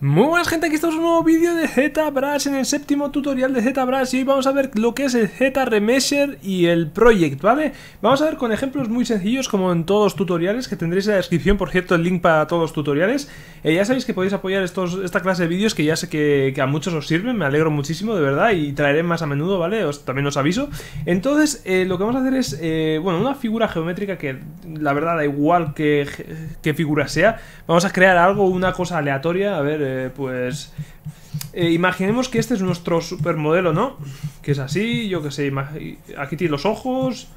Muy buenas gente, aquí estamos en un nuevo vídeo de ZBrush, en el séptimo tutorial de ZBrush y hoy vamos a ver lo que es el ZRemesher y el Project, ¿vale? Vamos a ver con ejemplos muy sencillos como en todos los tutoriales, que tendréis en la descripción, por cierto, el link para todos los tutoriales. Eh, ya sabéis que podéis apoyar estos, esta clase de vídeos que ya sé que, a muchos os sirven, me alegro muchísimo, de verdad, y traeré más a menudo, ¿vale? también os aviso. Entonces, eh, lo que vamos a hacer es, eh, bueno, una figura geométrica que la verdad da igual que figura sea. Vamos a crear algo, una cosa aleatoria, a ver eh, pues eh, imaginemos que este es nuestro supermodelo, ¿no? Que es así, yo que sé, aquí tiene los ojos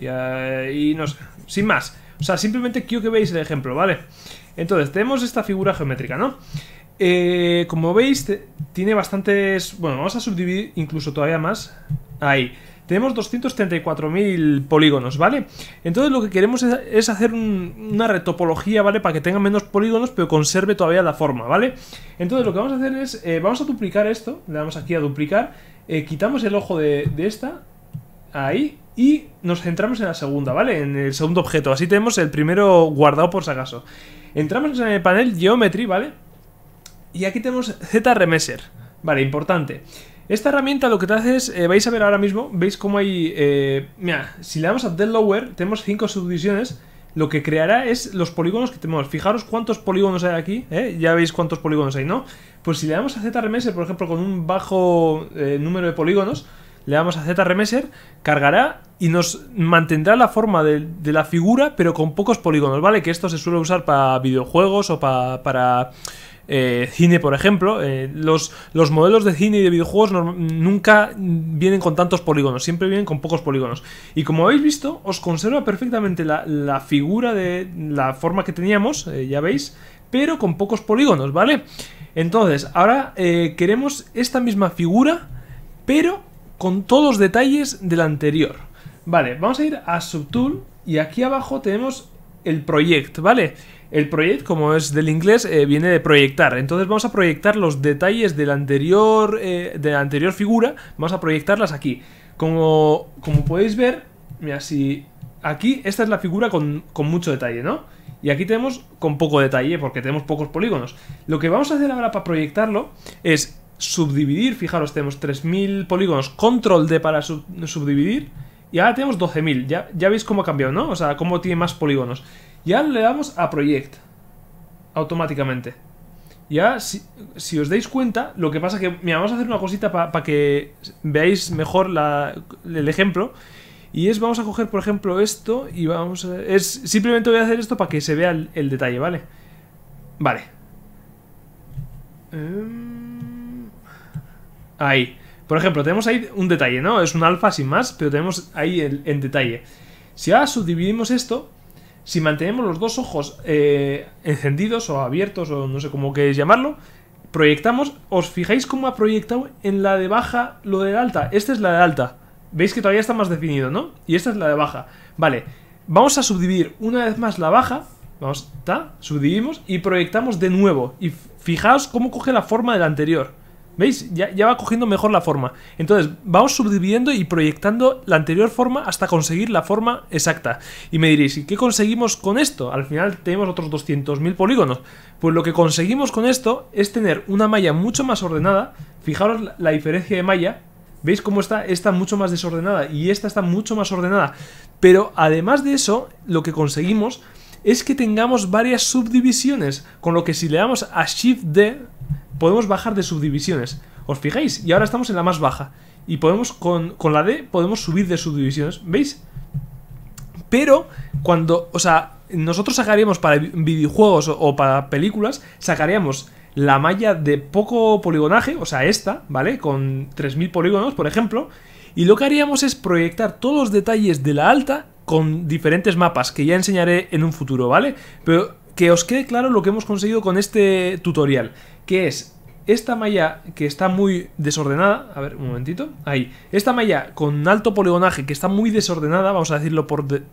eh, y, no sé, sin más. O sea, simplemente quiero que veáis el ejemplo, ¿vale? Entonces, tenemos esta figura geométrica, ¿no? como veis, tiene bastantes... Bueno, vamos a subdividir incluso todavía más. Ahí tenemos 234.000 polígonos, ¿vale? Entonces lo que queremos es, hacer una retopología, ¿vale? Para que tenga menos polígonos, pero conserve todavía la forma, ¿vale? Entonces lo que vamos a hacer es, eh, vamos a duplicar esto, le damos aquí a duplicar, eh, quitamos el ojo de, esta, ahí, y nos centramos en la segunda, ¿vale? En el segundo objeto, así tenemos el primero guardado por si acaso. Entramos en el panel Geometry, ¿vale? Y aquí tenemos Z-Remesher, ¿vale? Importante. Esta herramienta lo que te hace es, eh, vais a ver ahora mismo, veis cómo hay... Eh, mira, si le damos a Dead Lower, tenemos 5 subdivisiones, lo que creará es los polígonos que tenemos. Fijaros cuántos polígonos hay aquí, ¿eh? ya veis cuántos polígonos hay, ¿no? Pues si le damos a ZRMS, por ejemplo, con un bajo eh, número de polígonos, le damos a ZRMSer, cargará y nos mantendrá la forma de, la figura, pero con pocos polígonos, ¿vale? Que esto se suele usar para videojuegos o para eh, cine, por ejemplo, eh, los, los modelos de cine y de videojuegos nunca vienen con tantos polígonos, siempre vienen con pocos polígonos. Y como habéis visto, os conserva perfectamente la, figura de la forma que teníamos, eh, ya veis, pero con pocos polígonos, ¿vale? Entonces, ahora queremos esta misma figura, pero con todos los detalles del anterior. Vale, vamos a ir a Subtool y aquí abajo tenemos el proyecto, ¿vale? El project, como es del inglés, eh, viene de proyectar. Entonces vamos a proyectar los detalles anterior, eh, de la anterior figura, vamos a proyectarlas aquí. Como, como podéis ver, mira, si aquí esta es la figura con, mucho detalle, ¿no? Y aquí tenemos con poco detalle, porque tenemos pocos polígonos. Lo que vamos a hacer ahora para proyectarlo es subdividir, fijaros, tenemos 3.000 polígonos, control D para subdividir, y ahora tenemos 12.000. Ya, ya veis cómo ha cambiado, ¿no? O sea, cómo tiene más polígonos ya le damos a Project. Automáticamente. Ya, si, si, os dais cuenta, lo que pasa que... Mira, vamos a hacer una cosita para que veáis mejor el ejemplo. Y es, vamos a coger, por ejemplo, esto y vamos a... Es, simplemente voy a hacer esto para que se vea el, detalle, ¿vale? Vale. Em, ahí. Por ejemplo, tenemos ahí un detalle, ¿no? Es un alfa sin más, pero tenemos ahí el, detalle. Si ahora subdividimos esto, si mantenemos los dos ojos eh, encendidos o abiertos o no sé cómo queréis llamarlo, proyectamos, os fijáis cómo ha proyectado en la de baja lo de alta. Esta es la de alta. Veis que todavía está más definido, ¿no? Y esta es la de baja. Vale, vamos a subdividir una vez más la baja. Vamos, ta, subdividimos y proyectamos de nuevo. Y fijaos cómo coge la forma del anterior. ¿Veis? Ya, va cogiendo mejor la forma. Entonces, vamos subdividiendo y proyectando la anterior forma hasta conseguir la forma exacta. Y me diréis, ¿y qué conseguimos con esto? Al final tenemos otros 200.000 polígonos. Pues lo que conseguimos con esto es tener una malla mucho más ordenada. Fijaros la, diferencia de malla. ¿Veis cómo está esta mucho más desordenada y esta está mucho más ordenada? Pero además de eso, lo que conseguimos es que tengamos varias subdivisiones, con lo que si le damos a Shift D, podemos bajar de subdivisiones. ¿Os fijáis? Y ahora estamos en la más baja. Y podemos, con, la D, podemos subir de subdivisiones. ¿Veis? Pero, cuando, o sea, nosotros sacaríamos para videojuegos o, o para películas, sacaríamos la malla de poco poligonaje, o sea, esta, ¿vale? Con 3000 polígonos, por ejemplo. Y lo que haríamos es proyectar todos los detalles de la alta con diferentes mapas, que ya enseñaré en un futuro, ¿vale? Pero que os quede claro lo que hemos conseguido con este tutorial, que es esta malla que está muy desordenada, a ver, un momentito, ahí, esta malla con alto poligonaje que está muy desordenada, vamos a decirlo por decir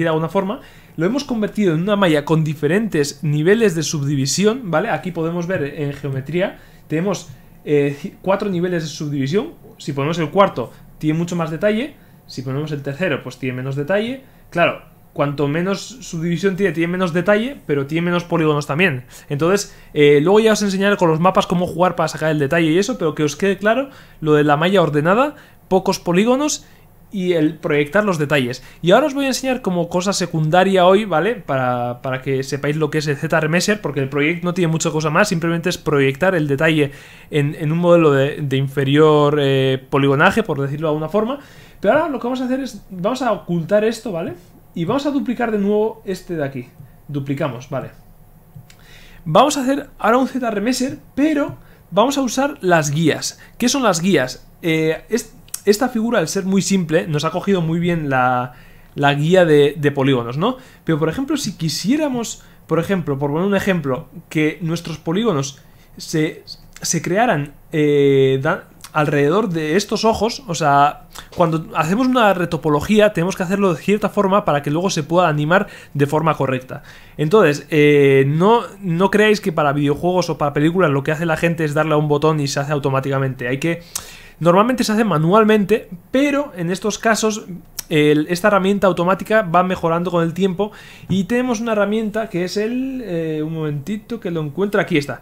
de alguna forma, lo hemos convertido en una malla con diferentes niveles de subdivisión, ¿vale? Aquí podemos ver en geometría, tenemos eh, cuatro niveles de subdivisión, si ponemos el cuarto tiene mucho más detalle, si ponemos el tercero pues tiene menos detalle, claro, cuanto menos subdivisión tiene, tiene menos detalle, pero tiene menos polígonos también. Entonces, eh, luego ya os enseñaré con los mapas cómo jugar para sacar el detalle y eso, pero que os quede claro lo de la malla ordenada, pocos polígonos y el proyectar los detalles. Y ahora os voy a enseñar como cosa secundaria hoy, ¿vale? Para, para que sepáis lo que es el Z-Remesher, porque el proyecto no tiene mucha cosa más, simplemente es proyectar el detalle en, en un modelo de, inferior eh, poligonaje, por decirlo de alguna forma. Pero ahora lo que vamos a hacer es, vamos a ocultar esto, ¿vale? Y vamos a duplicar de nuevo este de aquí. Duplicamos, vale. Vamos a hacer ahora un zremeser, pero vamos a usar las guías. ¿Qué son las guías? Eh, esta figura, al ser muy simple, nos ha cogido muy bien la, guía de, polígonos, ¿no? Pero, por ejemplo, si quisiéramos, por ejemplo, por poner un ejemplo, que nuestros polígonos se, se crearan eh, alrededor de estos ojos, o sea, cuando hacemos una retopología tenemos que hacerlo de cierta forma para que luego se pueda animar de forma correcta. Entonces, eh, no, no creáis que para videojuegos o para películas lo que hace la gente es darle a un botón y se hace automáticamente. Hay que... Normalmente se hace manualmente, pero en estos casos esta herramienta automática va mejorando con el tiempo y tenemos una herramienta que es el... Eh, un momentito que lo encuentro, aquí está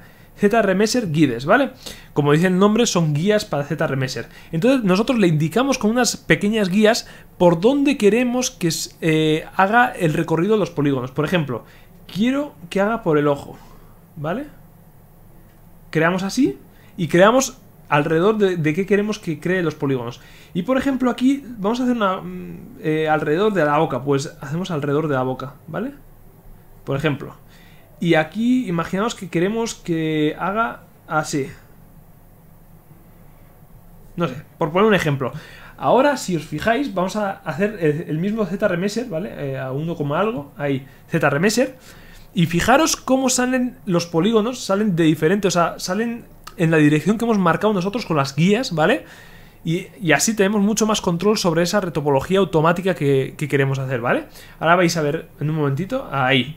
remeser Guides, ¿vale? Como dice el nombre, son guías para Z-Remeser. Entonces nosotros le indicamos con unas pequeñas guías por dónde queremos que eh, haga el recorrido de los polígonos. Por ejemplo, quiero que haga por el ojo, ¿vale? Creamos así y creamos alrededor de, qué queremos que cree los polígonos. Y por ejemplo aquí vamos a hacer una... Mm, eh, alrededor de la boca, pues hacemos alrededor de la boca, ¿vale? Por ejemplo. Y aquí imaginaos que queremos que haga así. No sé, por poner un ejemplo. Ahora, si os fijáis, vamos a hacer el, mismo z ¿vale? Eh, a a 1, algo, ahí, z Y fijaros cómo salen los polígonos, salen de diferente, o sea, salen en la dirección que hemos marcado nosotros con las guías, ¿vale? Y, así tenemos mucho más control sobre esa retopología automática que, que queremos hacer, ¿vale? Ahora vais a ver en un momentito, ahí.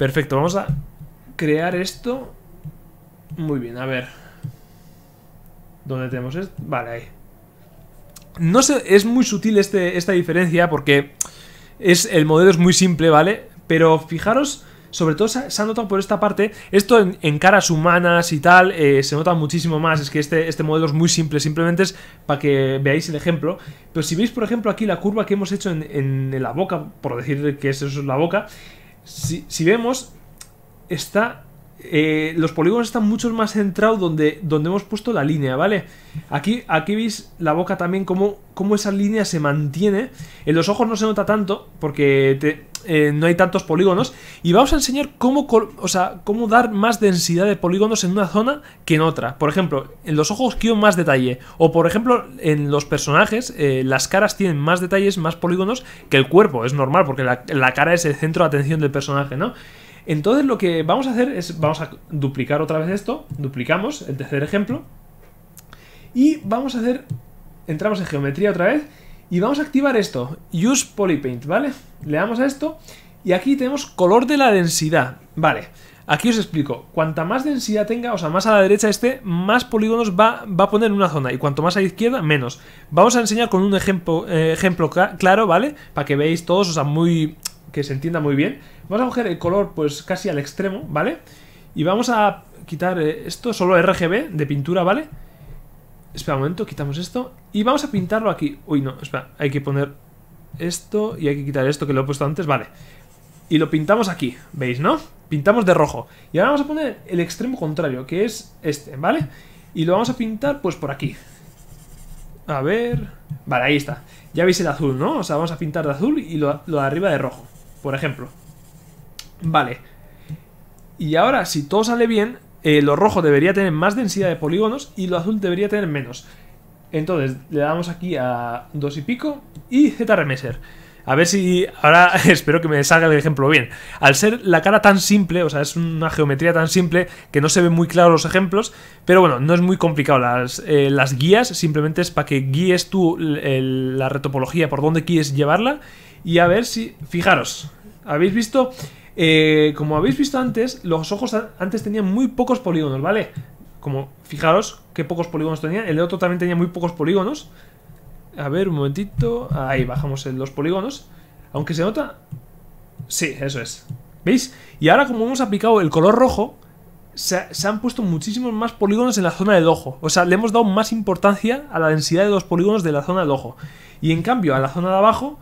Perfecto, vamos a crear esto. Muy bien, a ver. ¿Dónde tenemos esto? Vale, ahí. No sé, es muy sutil este, esta diferencia porque es, el modelo es muy simple, ¿vale? Pero fijaros, sobre todo se, ha notado por esta parte, esto en, caras humanas y tal, eh, se nota muchísimo más, es que este, este modelo es muy simple, simplemente es para que veáis el ejemplo. Pero si veis, por ejemplo, aquí la curva que hemos hecho en, en la boca, por decir que eso es la boca, si, si vemos, está eh, los polígonos están mucho más centrados donde, donde hemos puesto la línea, ¿vale? Aquí, aquí veis la boca también, cómo, cómo esa línea se mantiene. En los ojos no se nota tanto, porque te, eh, no hay tantos polígonos. Y vamos a enseñar cómo, cómo dar más densidad de polígonos en una zona que en otra. Por ejemplo, en los ojos quiero más detalle. O por ejemplo, en los personajes, eh, las caras tienen más detalles, más polígonos que el cuerpo. Es normal, porque la, la cara es el centro de atención del personaje, ¿no? Entonces lo que vamos a hacer es, vamos a duplicar otra vez esto, duplicamos el tercer ejemplo y vamos a hacer, entramos en geometría otra vez y vamos a activar esto, Use Polypaint, ¿vale? Le damos a esto y aquí tenemos color de la densidad, ¿vale? Aquí os explico, cuanta más densidad tenga, o sea, más a la derecha esté, más polígonos va, a poner en una zona y cuanto más a la izquierda, menos. Vamos a enseñar con un ejemplo, eh, claro, ¿vale? Para que veáis todos, o sea, muy, que se entienda muy bien. Vamos a coger el color pues casi al extremo, ¿vale? Y vamos a quitar eh, esto, solo RGB de pintura, ¿vale? vale Espera un momento, quitamos esto. Y vamos a pintarlo aquí. Uy, no, espera. Hay que poner esto y hay que quitar esto que lo he puesto antes. Vale. Y lo pintamos aquí, ¿veis, no? Pintamos de rojo. Y ahora vamos a poner el extremo contrario, que es este, ¿vale? Y lo vamos a pintar, pues, por aquí. A ver... Vale, ahí está. Ya veis el azul, ¿no? O sea, vamos a pintar de azul y lo, de arriba de rojo, por ejemplo. Vale. Y ahora, si todo sale bien, eh, lo rojo debería tener más densidad de polígonos y lo azul debería tener menos. Entonces, le damos aquí a 2 y pico y remeser. A ver si ahora espero que me salga el ejemplo bien. Al ser la cara tan simple, o sea, es una geometría tan simple que no se ven muy claros los ejemplos, pero bueno, no es muy complicado. Las, eh, las guías simplemente es para que guíes tú la retopología por dónde quieres llevarla y a ver si, fijaros, ¿habéis visto? Eh, como habéis visto antes, los ojos antes tenían muy pocos polígonos, ¿vale? Como, fijaros qué pocos polígonos tenía. El otro también tenía muy pocos polígonos. A ver, un momentito. Ahí bajamos los polígonos. Aunque se nota... Sí, eso es. ¿Veis? Y ahora como hemos aplicado el color rojo, se, se, han puesto muchísimos más polígonos en la zona del ojo. O sea, le hemos dado más importancia a la densidad de los polígonos de la zona del ojo. Y en cambio, a la zona de abajo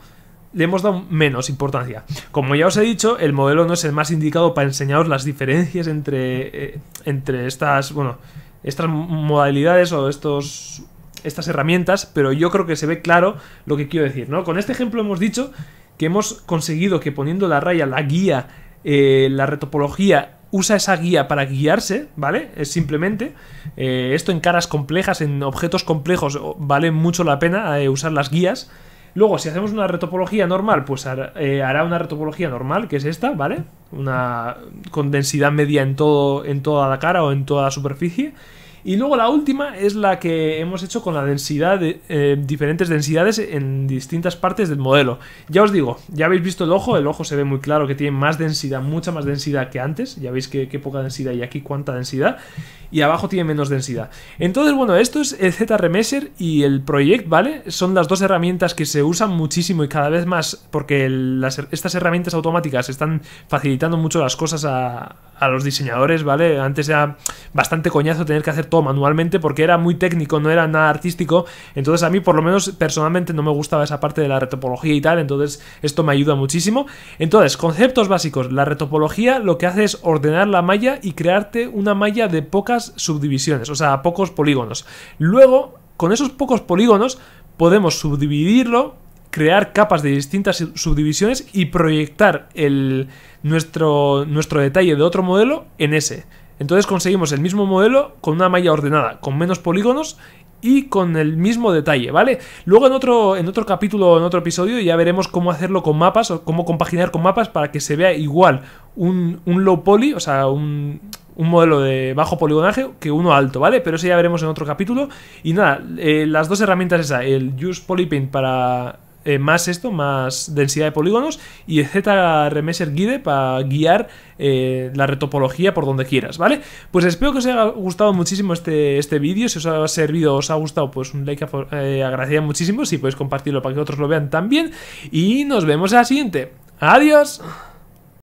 le hemos dado menos importancia. Como ya os he dicho, el modelo no es el más indicado para enseñaros las diferencias entre, eh, entre estas, bueno, estas modalidades o estos, estas herramientas, pero yo creo que se ve claro lo que quiero decir, ¿no? Con este ejemplo hemos dicho que hemos conseguido que poniendo la raya, la guía, eh, la retopología usa esa guía para guiarse, ¿vale? Es simplemente eh, esto en caras complejas, en objetos complejos, vale mucho la pena usar las guías. Luego, si hacemos una retopología normal, pues eh, hará una retopología normal, que es esta, ¿vale? Una con densidad media en, todo, en toda la cara o en toda la superficie. Y luego la última es la que hemos hecho con la densidad, de, eh, diferentes densidades en distintas partes del modelo. Ya os digo, ya habéis visto el ojo, el ojo se ve muy claro que tiene más densidad, mucha más densidad que antes. Ya veis qué poca densidad y aquí cuánta densidad. Y abajo tiene menos densidad. Entonces, bueno, esto es el ZRemesher y el Project, ¿vale? Son las dos herramientas que se usan muchísimo y cada vez más porque estas herramientas automáticas están facilitando mucho las cosas a, a los diseñadores, ¿vale? Antes era bastante coñazo tener que hacer todo manualmente porque era muy técnico, no era nada artístico. Entonces a mí por lo menos personalmente no me gustaba esa parte de la retopología y tal, entonces esto me ayuda muchísimo. Entonces, conceptos básicos. La retopología lo que hace es ordenar la malla y crearte una malla de pocas subdivisiones, o sea, pocos polígonos. Luego, con esos pocos polígonos podemos subdividirlo crear capas de distintas subdivisiones y proyectar el, nuestro, nuestro detalle de otro modelo en ese. Entonces conseguimos el mismo modelo con una malla ordenada, con menos polígonos y con el mismo detalle, ¿vale? Luego en otro, en otro capítulo, en otro episodio, ya veremos cómo hacerlo con mapas o cómo compaginar con mapas para que se vea igual un, low poly, o sea, un, modelo de bajo poligonaje que uno alto, ¿vale? Pero eso ya veremos en otro capítulo. Y nada, eh, las dos herramientas esa, el Use Polypaint para eh, más esto, más densidad de polígonos y Remeser Guide para guiar eh, la retopología por donde quieras, ¿vale? Pues espero que os haya gustado muchísimo este, este vídeo, si os ha servido, os ha gustado, pues un like eh, agradecería muchísimo, si podéis compartirlo para que otros lo vean también y nos vemos en la siguiente. ¡Adiós!